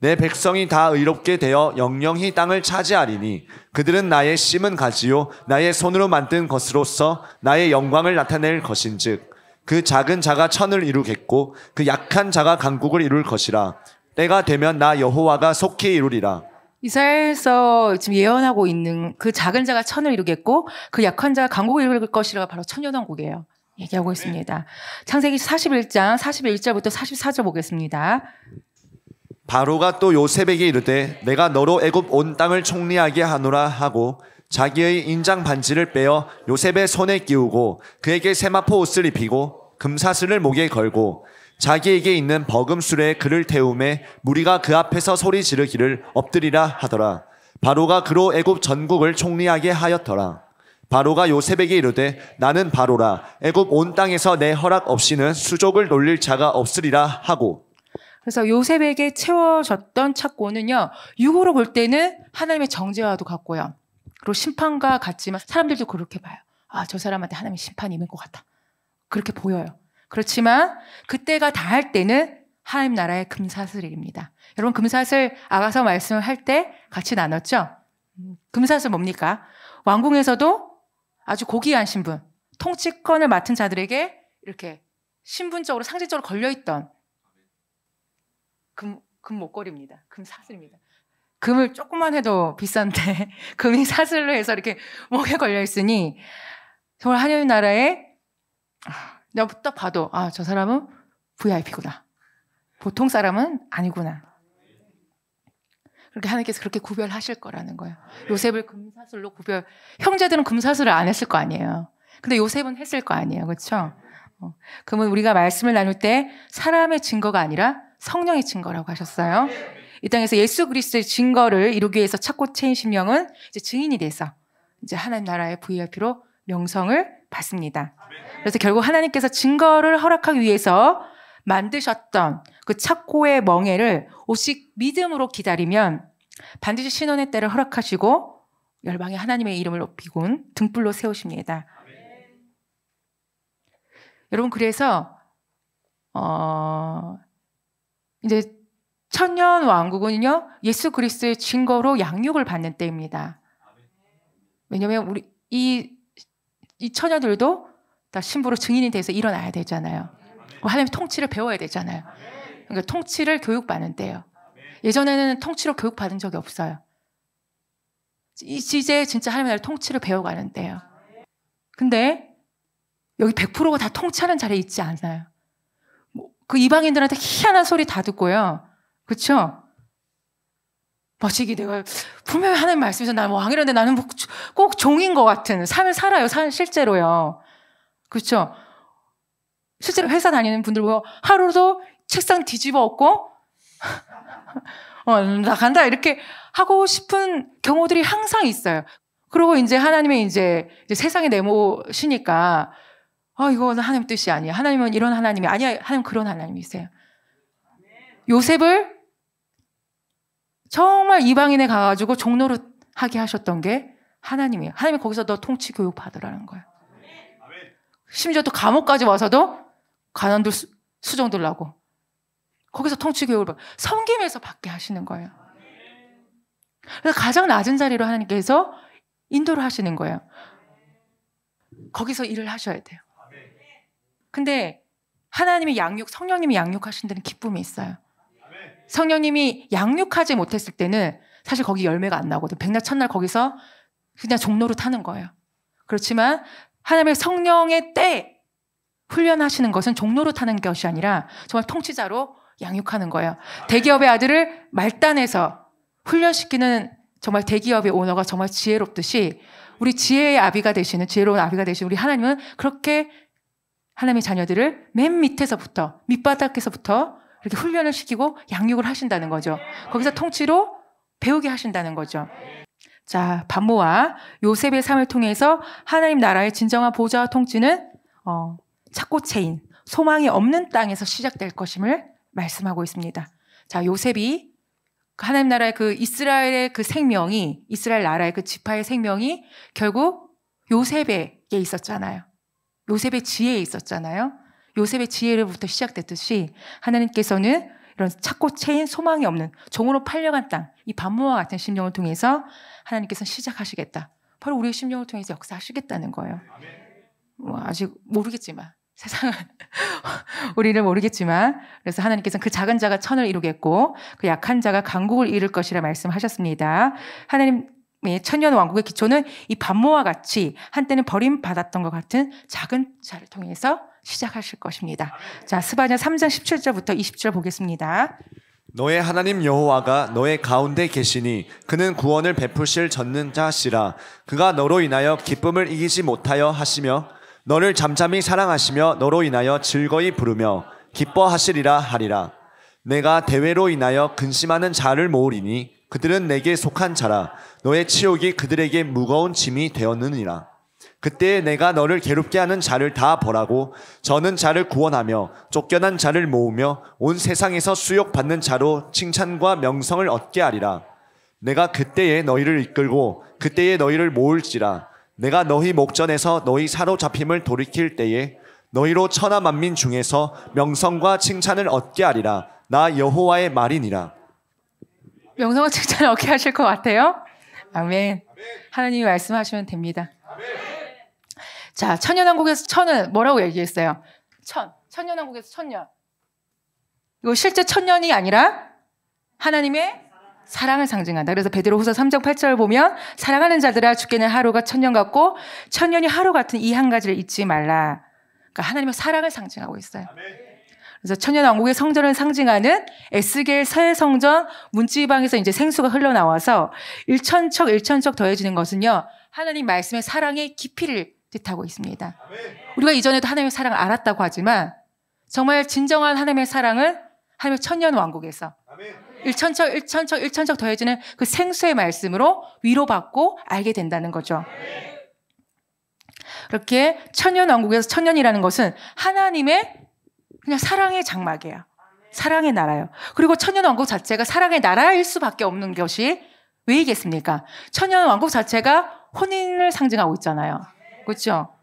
내 백성이 다 의롭게 되어 영영히 땅을 차지하리니 그들은 나의 심은 가지요 나의 손으로 만든 것으로서 나의 영광을 나타낼 것인즉 그 작은 자가 천을 이루겠고 그 약한 자가 강국을 이룰 것이라 때가 되면 나 여호와가 속히 이루리라 이사야에서 지금 예언하고 있는 그 작은 자가 천을 이루겠고 그 약한 자가 강국을 이룰 것이라 바로 천년왕국이에요. 얘기하고 네. 있습니다. 창세기 41장 41절부터 44절 보겠습니다. 바로가 또 요셉에게 이르되 내가 너로 애굽 온 땅을 총리하게 하노라 하고 자기의 인장 반지를 빼어 요셉의 손에 끼우고 그에게 세마포 옷을 입히고 금사슬을 목에 걸고 자기에게 있는 버금술에 그를 태우매 무리가 그 앞에서 소리 지르기를 엎드리라 하더라. 바로가 그로 애굽 전국을 총리하게 하였더라. 바로가 요셉에게 이르되 나는 바로라 애굽 온 땅에서 내 허락 없이는 수족을 놀릴 자가 없으리라 하고 그래서 요셉에게 채워졌던 착고는요 육으로 볼 때는 하나님의 정죄와도 같고요 그리고 심판과 같지만 사람들도 그렇게 봐요 아 저 사람한테 하나님의 심판이 임할 것 같다 그렇게 보여요 그렇지만 그때가 다할 때는 하나님 나라의 금사슬입니다. 여러분 금사슬 아가서 말씀을 할 때 같이 나눴죠? 금사슬 뭡니까? 왕궁에서도 아주 고귀한 신분, 통치권을 맡은 자들에게 이렇게 신분적으로 상징적으로 걸려있던 금, 금 목걸이입니다. 금 사슬입니다. 금을 조금만 해도 비싼데 금이 사슬로 해서 이렇게 목에 걸려 있으니 정말 하나님 나라의 내가 딱 봐도 아 저 사람은 VIP구나. 보통 사람은 아니구나. 그렇게 하나님께서 그렇게 구별하실 거라는 거예요. 요셉을 금사슬로 구별. 형제들은 금사슬을 안 했을 거 아니에요. 근데 요셉은 했을 거 아니에요. 그렇죠? 어. 그러면 우리가 말씀을 나눌 때 사람의 증거가 아니라 성령의 증거라고 하셨어요. 이 땅에서 예수 그리스도의 증거를 이루기 위해서 찾고 체인 심령은 이제 증인이 돼서 이제 하나님 나라의 VIP로 명성을 받습니다. 아멘. 그래서 결국 하나님께서 증거를 허락하기 위해서 만드셨던 그 착고의 멍에를 오직 믿음으로 기다리면 반드시 신원의 때를 허락하시고 열방의 하나님의 이름을 높이곤 등불로 세우십니다. 아멘. 여러분 그래서 어 이제 천년 왕국은요 예수 그리스도의 증거로 양육을 받는 때입니다. 왜냐하면 우리 이, 이 처녀들도 다 그러니까 신부로 증인이 돼서 일어나야 되잖아요. 그 하나님 통치를 배워야 되잖아요. 그러니까 통치를 교육받는 때요. 예전에는 통치로 교육받은 적이 없어요. 이제 진짜 하나님의 통치를 배워가는 때요. 근데 여기 100%가 다 통치하는 자리에 있지 않아요. 뭐 그 이방인들한테 희한한 소리 다 듣고요. 그렇죠? 마치 내가 분명히 하나 말씀에서 나 왕이라는데 나는 뭐 꼭 종인 것 같은 삶을 살아요. 실제로요. 그렇죠? 실제로 회사 다니는 분들 보고 하루도 책상 뒤집어 엎고 어, 나간다 이렇게 하고 싶은 경우들이 항상 있어요. 그리고 이제 하나님의 이제, 이제 세상에 내모시니까 아 이거는 하나님 뜻이 아니야. 하나님은 이런 하나님이 아니야. 하나님 그런 하나님이세요. 요셉을 정말 이방인에 가가지고 종로를 하게 하셨던 게 하나님이에요. 하나님이 거기서 너 통치 교육 받으라는 거예요. 심지어 또 감옥까지 와서도 가난들 수, 정들라고 거기서 통치 교육을 받, 섬김에서 받게 하시는 거예요. 그래서 가장 낮은 자리로 하나님께서 인도를 하시는 거예요. 거기서 일을 하셔야 돼요. 근데 하나님이 양육, 성령님이 양육하신 데는 기쁨이 있어요. 성령님이 양육하지 못했을 때는 사실 거기 열매가 안 나거든. 백날 첫날 거기서 그냥 종로로 타는 거예요. 그렇지만 하나님의 성령의 때 훈련하시는 것은 종로로 타는 것이 아니라 정말 통치자로 양육하는 거예요. 대기업의 아들을 말단에서 훈련시키는 정말 대기업의 오너가 정말 지혜롭듯이 우리 지혜의 아비가 되시는 지혜로운 아비가 되시는 우리 하나님은 그렇게 하나님의 자녀들을 맨 밑에서부터 밑바닥에서부터 이렇게 훈련을 시키고 양육을 하신다는 거죠. 네. 거기서 통치로 배우게 하신다는 거죠. 자, 반모와 요셉의 삶을 통해서 하나님 나라의 진정한 보좌와 통치는 어, 착고체인 소망이 없는 땅에서 시작될 것임을 말씀하고 있습니다. 자, 요셉이 그 하나님 나라의 그 이스라엘의 그 생명이 이스라엘 나라의 그 지파의 생명이 결국 요셉에게 있었잖아요. 요셉의 지혜에 있었잖아요. 요셉의 지혜로부터 시작됐듯이 하나님께서는 이런 찾고 채인 소망이 없는 종으로 팔려간 땅, 이 반모와 같은 심령을 통해서 하나님께서 시작하시겠다. 바로 우리의 심령을 통해서 역사하시겠다는 거예요. 뭐 아직 모르겠지만 세상은 우리를 모르겠지만 그래서 하나님께서는 그 작은 자가 천을 이루겠고 그 약한 자가 강국을 이룰 것이라 말씀하셨습니다. 하나님 의 천년 왕국의 기초는 이 반모와 같이 한때는 버림받았던 것 같은 작은 자를 통해서 시작하실 것입니다. 자, 스바냐 3장 17절부터 20절 보겠습니다. 너의 하나님 여호와가 너의 가운데 계시니 그는 구원을 베푸실 젖는 자시라 그가 너로 인하여 기쁨을 이기지 못하여 하시며 너를 잠잠히 사랑하시며 너로 인하여 즐거이 부르며 기뻐하시리라 하리라 내가 대회로 인하여 근심하는 자를 모으리니 그들은 내게 속한 자라 너의 치욕이 그들에게 무거운 짐이 되었느니라 그때 내가 너를 괴롭게 하는 자를 다 보라고 저는 자를 구원하며 쫓겨난 자를 모으며 온 세상에서 수욕받는 자로 칭찬과 명성을 얻게 하리라. 내가 그때에 너희를 이끌고 그때에 너희를 모을지라. 내가 너희 목전에서 너희 사로잡힘을 돌이킬 때에 너희로 천하 만민 중에서 명성과 칭찬을 얻게 하리라. 나 여호와의 말이니라. 명성과 칭찬을 얻게 하실 것 같아요? 아멘. 아멘. 하나님이 말씀하시면 됩니다. 아멘. 자, 천년왕국에서 천은 뭐라고 얘기했어요? 천. 천연왕국에서 천년. 이거 실제 천년이 아니라 하나님의 사랑을 상징한다. 그래서 베드로후서 3장 8절 보면 사랑하는 자들아 죽게는 하루가 천년 같고 천년이 하루 같은 이 한 가지를 잊지 말라. 그러니까 하나님의 사랑을 상징하고 있어요. 그래서 천년 왕국의 성전을 상징하는 에스겔 설 성전 문지방에서 이제 생수가 흘러나와서 일천척 일천척 더해지는 것은요 하나님 말씀의 사랑의 깊이를 짓하고 있습니다. 우리가 이전에도 하나님의 사랑을 알았다고 하지만 정말 진정한 하나님의 사랑은 하나님의 천년 왕국에서 일천척 일천척 일천척 더해지는 그 생수의 말씀으로 위로받고 알게 된다는 거죠. 그렇게 천년 왕국에서 천년이라는 것은 하나님의 그냥 사랑의 장막이에요. 사랑의 나라요. 그리고 천년 왕국 자체가 사랑의 나라일 수밖에 없는 것이 왜이겠습니까? 천년 왕국 자체가 혼인을 상징하고 있잖아요. 그렇죠?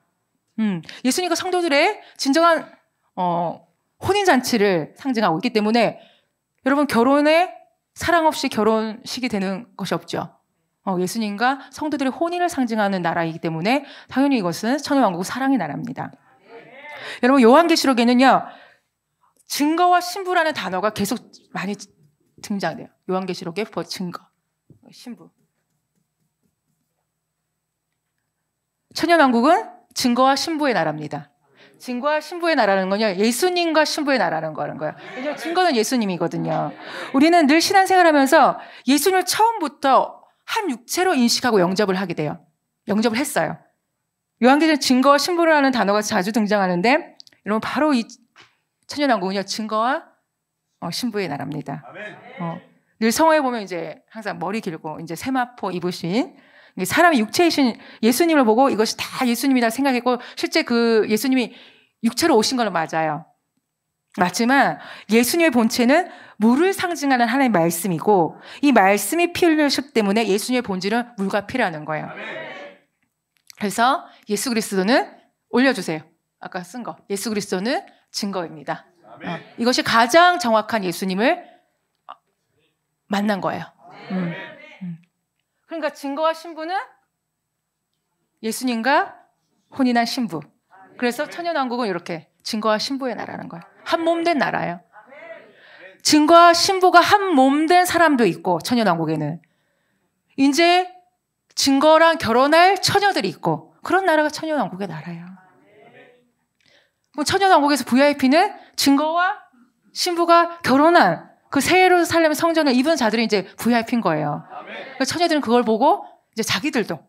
음, 예수님과 성도들의 진정한 어, 혼인 잔치를 상징하고 있기 때문에 여러분 결혼에 사랑 없이 결혼식이 되는 것이 없죠. 어, 예수님과 성도들의 혼인을 상징하는 나라이기 때문에 당연히 이것은 천여왕국 사랑의 나라입니다. 여러분 요한계시록에는요 증거와 신부라는 단어가 계속 많이 등장돼요. 요한계시록의 증거, 신부. 천연왕국은 증거와 신부의 나라입니다. 증거와 신부의 나라는 거냐? 예수님과 신부의 나라는 거라는 거야. 왜냐면 증거는 예수님이거든요. 우리는 늘 신앙생활 하면서 예수님을 처음부터 한 육체로 인식하고 영접을 하게 돼요. 영접을 했어요. 요한계시록 증거와 신부라는 단어가 자주 등장하는데, 여러분, 바로 이 천연왕국은요, 증거와 어, 신부의 나라입니다. 어, 늘 성화에 보면 이제 항상 머리 길고, 이제 세마포 입으신 사람이 육체이신 예수님을 보고 이것이 다 예수님이다 생각했고 실제 그 예수님이 육체로 오신 거는 맞아요. 맞지만 예수님의 본체는 물을 상징하는 하나님의 말씀이고 이 말씀이 피흘리셨 때문에 예수님의 본질은 물과 피라는 거예요. 그래서 예수 그리스도는 올려주세요. 아까 쓴 거. 예수 그리스도는 증거입니다. 어, 이것이 가장 정확한 예수님을 만난 거예요. 음. 그러니까 증거와 신부는 예수님과 혼인한 신부. 그래서 천연왕국은 이렇게 증거와 신부의 나라는 거야. 한몸 된 나라예요. 증거와 신부가 한 몸 된 사람도 있고 천연왕국에는 이제 증거랑 결혼할 처녀들이 있고 그런 나라가 천연왕국의 나라예요. 그럼 천연왕국에서 VIP는 증거와 신부가 결혼한 그 새로 살려면 성전을 입은 자들이 이제 VIP인 거예요. 그러니까 처녀들은 그걸 보고 이제 자기들도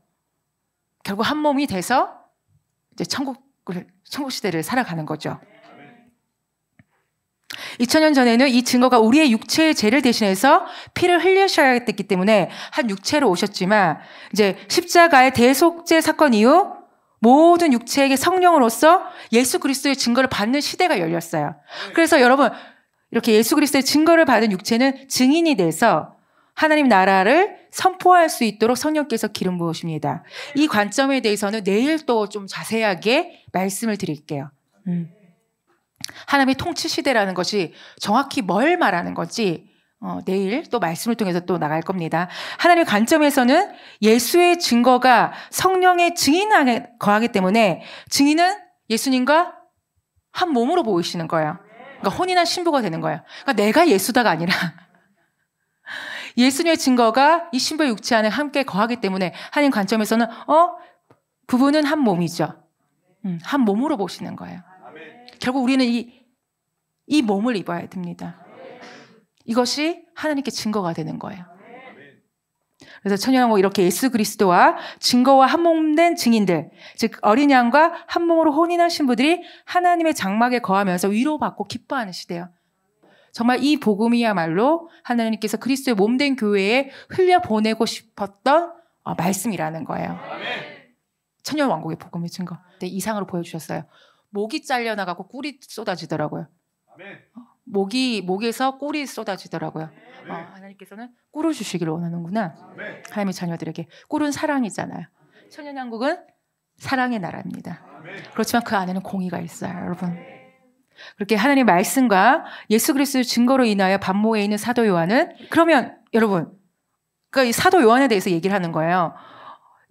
결국 한 몸이 돼서 이제 천국을 천국 시대를 살아가는 거죠. 2000년 전에는 이 증거가 우리의 육체의 죄를 대신해서 피를 흘리셔야 됐기 때문에 한 육체로 오셨지만 이제 십자가의 대속죄 사건 이후 모든 육체에게 성령으로서 예수 그리스도의 증거를 받는 시대가 열렸어요. 네. 그래서 여러분 이렇게 예수 그리스도의 증거를 받은 육체는 증인이 돼서 하나님 나라를 선포할 수 있도록 성령께서 기름 부으십니다. 이 관점에 대해서는 내일 또 좀 자세하게 말씀을 드릴게요. 음. 하나님의 통치 시대라는 것이 정확히 뭘 말하는 건지 어, 내일 또 말씀을 통해서 또 나갈 겁니다. 하나님의 관점에서는 예수의 증거가 성령의 증인에 거하기 때문에 증인은 예수님과 한 몸으로 보이시는 거예요. 그러니까 혼인한 신부가 되는 거예요. 그러니까 내가 예수다가 아니라 예수님의 증거가 이 신부의 육체 안에 함께 거하기 때문에 하나님 관점에서는 어 부부는 한 몸이죠. 음, 한 몸으로 보시는 거예요. 아멘. 결국 우리는 이, 이 몸을 입어야 됩니다. 아멘. 이것이 하나님께 증거가 되는 거예요. 그래서 천연왕국 이렇게 예수 그리스도와 증거와 한 몸 된 증인들, 즉 어린 양과 한몸으로 혼인한 신부들이 하나님의 장막에 거하면서 위로받고 기뻐하는 시대예요. 정말 이 복음이야말로 하나님께서 그리스도의 몸된 교회에 흘려보내고 싶었던 어, 말씀이라는 거예요. 천연왕국의 복음의 증거. 네, 이상으로 보여주셨어요. 목이 잘려나가고 꿀이 쏟아지더라고요. 아멘. 어, 목이 목에서 꿀이 쏟아지더라고요. 네. 어, 하나님께서는 꿀을 주시기를 원하는구나. 네. 하나님의 자녀들에게 꿀은 사랑이잖아요. 천연왕국은 사랑의 나라입니다. 그렇지만 그 안에는 공의가 있어요, 여러분. 그렇게 하나님의 말씀과 예수 그리스도의 증거로 인하여 반모에 있는 사도 요한은 그러면 여러분, 그러니까 이 사도 요한에 대해서 얘기를 하는 거예요.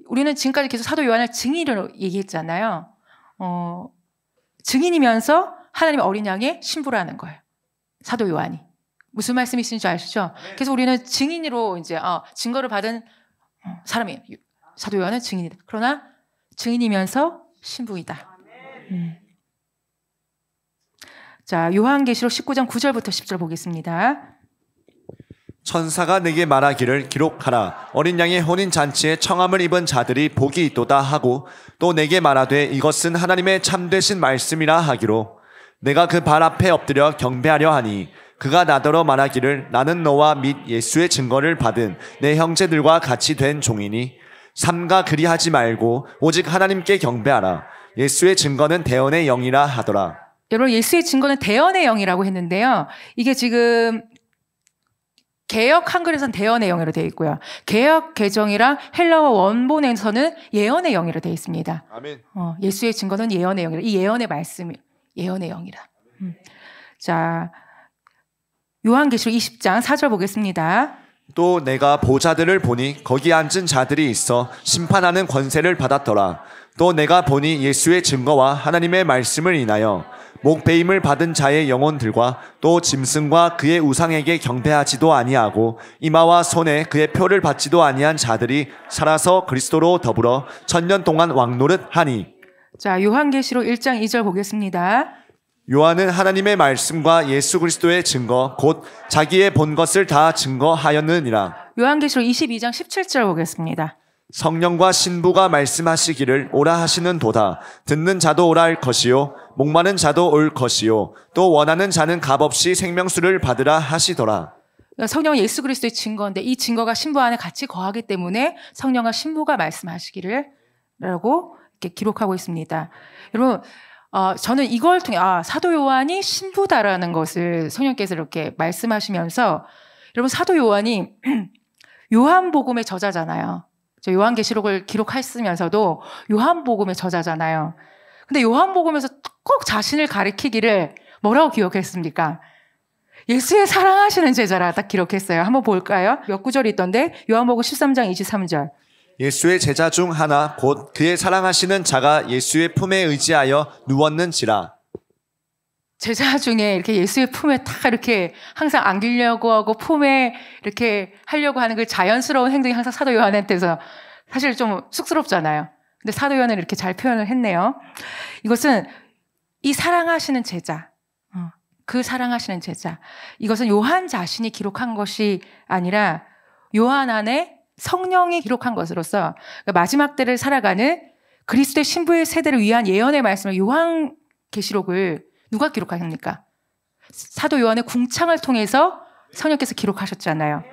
우리는 지금까지 계속 사도 요한을 증인으로 얘기했잖아요. 어, 증인이면서 하나님의 어린 양의 신부라는 거예요. 사도 요한이. 무슨 말씀이신지 아시죠? 네. 그래서 우리는 증인으로 이제 어, 증거를 받은 어, 사람이 사도 요한은 증인이다. 그러나 증인이면서 신부이다. 아, 네. 음. 자, 요한계시록 19장 9절부터 10절 보겠습니다. 천사가 내게 말하기를 기록하라 어린 양의 혼인 잔치에 청함을 입은 자들이 복이 있도다 하고 또 내게 말하되 이것은 하나님의 참되신 말씀이라 하기로 내가 그 발 앞에 엎드려 경배하려 하니 그가 나더러 말하기를 나는 너와 및 예수의 증거를 받은 내 형제들과 같이 된 종이니 삼가 그리하지 말고 오직 하나님께 경배하라. 예수의 증거는 대언의 영이라 하더라. 여러분 예수의 증거는 대언의 영이라고 했는데요. 이게 지금 개혁 한글에서는 대언의 영이로 되어 있고요. 개혁 개정이랑 헬라어 원본에서는 예언의 영이로 되어 있습니다. 아멘. 어, 예수의 증거는 예언의 영이라 이 예언의 말씀이 예언의 영이라. 음. 자, 요한계시록 20장 4절 보겠습니다. 또 내가 보자들을 보니 거기 앉은 자들이 있어 심판하는 권세를 받았더라. 또 내가 보니 예수의 증거와 하나님의 말씀을 인하여 목배임을 받은 자의 영혼들과 또 짐승과 그의 우상에게 경배하지도 아니하고 이마와 손에 그의 표를 받지도 아니한 자들이 살아서 그리스도로 더불어 천년 동안 왕노릇하니 자, 요한계시록 1장 2절 보겠습니다. 요한은 하나님의 말씀과 예수 그리스도의 증거 곧 자기의 본 것을 다 증거하였느니라. 요한계시록 22장 17절 보겠습니다. 성령과 신부가 말씀하시기를 오라 하시는 도다. 듣는 자도 오라 할 것이요. 목마른 자도 올 것이요. 또 원하는 자는 값없이 생명수를 받으라 하시더라. 그러니까 성령 예수 그리스도의 증거인데 이 증거가 신부 안에 같이 거하기 때문에 성령과 신부가 말씀하시기를 라고 기록하고 있습니다. 여러분, 어, 저는 이걸 통해 아, 사도 요한이 신부다라는 것을 성령께서 이렇게 말씀하시면서 여러분 사도 요한이 요한복음의 저자잖아요. 저 요한계시록을 기록했으면서도 요한복음의 저자잖아요. 근데 요한복음에서 꼭 자신을 가리키기를 뭐라고 기억했습니까? 예수의 사랑하시는 제자라 딱 기록했어요. 한번 볼까요? 몇 구절이 있던데 요한복음 13장 23절. 예수의 제자 중 하나 곧 그의 사랑하시는 자가 예수의 품에 의지하여 누웠는지라. 제자 중에 이렇게 예수의 품에 탁 이렇게 항상 안기려고 하고 품에 이렇게 하려고 하는 그 자연스러운 행동이 항상 사도 요한한테서 사실 좀 쑥스럽잖아요. 근데 사도 요한은 이렇게 잘 표현을 했네요. 이것은 이 사랑하시는 제자, 어, 그 사랑하시는 제자. 이것은 요한 자신이 기록한 것이 아니라 요한 안에 성령이 기록한 것으로서 그러니까 마지막 때를 살아가는 그리스도의 신부의 세대를 위한 예언의 말씀을 요한 계시록을 누가 기록하십니까? 사도 요한의 궁창을 통해서 성령께서 기록하셨잖아요.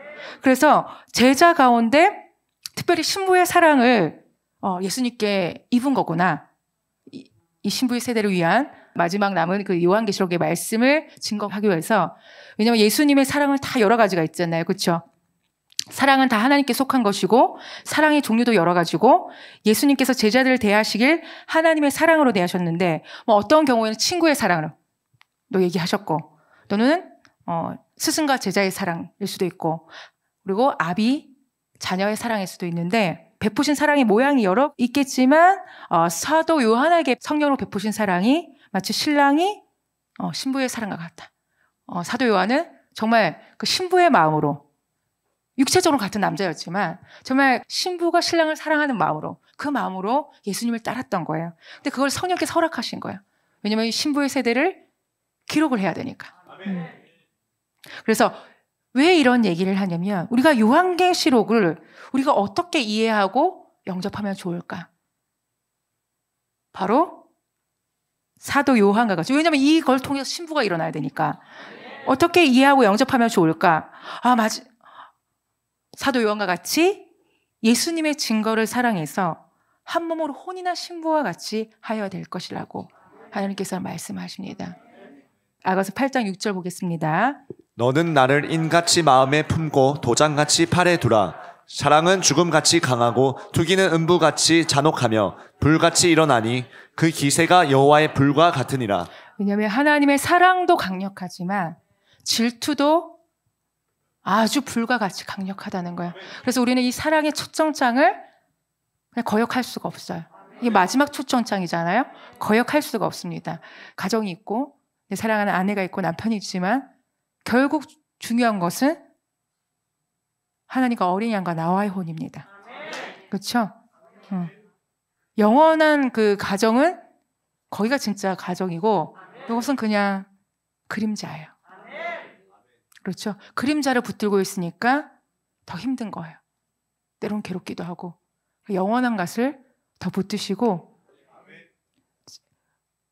그래서 제자 가운데 특별히 신부의 사랑을 어, 예수님께 입은 거구나. 이 신부의 세대를 위한 마지막 남은 그 요한계시록의 말씀을 증거하기 위해서 왜냐하면 예수님의 사랑을 다 여러 가지가 있잖아요, 그렇죠? 사랑은 다 하나님께 속한 것이고 사랑의 종류도 여러 가지고 예수님께서 제자들을 대하시길 하나님의 사랑으로 대하셨는데 뭐 어떤 경우에는 친구의 사랑으로 또 얘기하셨고 또는 어, 스승과 제자의 사랑일 수도 있고 그리고 아비 자녀의 사랑일 수도 있는데 베푸신 사랑의 모양이 여러 있겠지만 어, 사도 요한에게 성령으로 베푸신 사랑이 마치 신랑이 어, 신부의 사랑과 같다. 어, 사도 요한은 정말 그 신부의 마음으로 육체적으로 같은 남자였지만 정말 신부가 신랑을 사랑하는 마음으로 그 마음으로 예수님을 따랐던 거예요. 근데 그걸 성령께서 허락하신 거예요. 왜냐면 신부의 세대를 기록을 해야 되니까. 음. 그래서 왜 이런 얘기를 하냐면 우리가 요한계시록을 우리가 어떻게 이해하고 영접하면 좋을까? 바로 사도 요한과 같이. 왜냐면 이걸 통해서 신부가 일어나야 되니까. 어떻게 이해하고 영접하면 좋을까? 아, 맞아. 사도 요한과 같이 예수님의 증거를 사랑해서 한 몸으로 혼이나 신부와 같이 하여야 될 것이라고 하나님께서 말씀하십니다. 아가서 8장 6절 보겠습니다. 너는 나를 인같이 마음에 품고 도장같이 팔에 두라. 사랑은 죽음같이 강하고 투기는 음부같이 잔혹하며 불같이 일어나니 그 기세가 여호와의 불과 같으니라. 왜냐하면 하나님의 사랑도 강력하지만 질투도 아주 불과 같이 강력하다는 거야. 그래서 우리는 이 사랑의 초청장을 그냥 거역할 수가 없어요. 이게 마지막 초청장이잖아요 거역할 수가 없습니다. 가정이 있고 사랑하는 아내가 있고 남편이 있지만 결국 중요한 것은 하나님과 어린 양과 나와의 혼입니다. 그렇죠? 응. 영원한 그 가정은 거기가 진짜 가정이고 이것은 그냥 그림자예요. 그렇죠? 그림자를 붙들고 있으니까 더 힘든 거예요. 때론 괴롭기도 하고 그 영원한 것을 더 붙드시고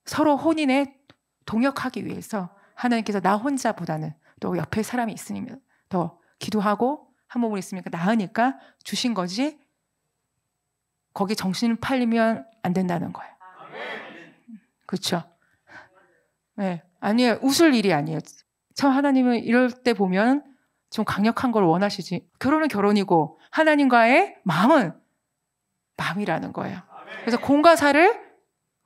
서로 혼인에 동역하기 위해서 하나님께서 나 혼자보다는 또 옆에 사람이 있으니까 더 기도하고 한 몸으로 있으니까 나으니까 주신 거지 거기 정신을 팔리면 안 된다는 거예요. 그렇죠? 네. 아니에요. 웃을 일이 아니에요. 참 하나님은 이럴 때 보면 좀 강력한 걸 원하시지. 결혼은 결혼이고 하나님과의 마음은 마음이라는 거예요. 그래서 공과 사를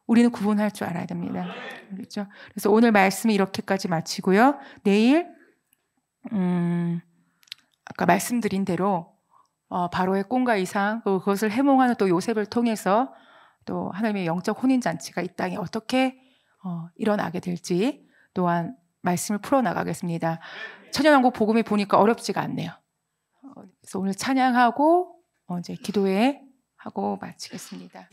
우리는 구분할 줄 알아야 됩니다. 그렇죠? 그래서 오늘 말씀이 이렇게까지 마치고요. 내일 음, 아까 말씀드린 대로 어, 바로의 꿈과 이상 그것을 해몽하는 또 요셉을 통해서 또 하나님의 영적 혼인 잔치가 이 땅에 어떻게 어, 일어나게 될지 또한 말씀을 풀어나가겠습니다. 천연왕국 복음이 보니까 어렵지가 않네요. 어, 그래서 오늘 찬양하고 어, 이제 기도회 하고 마치겠습니다.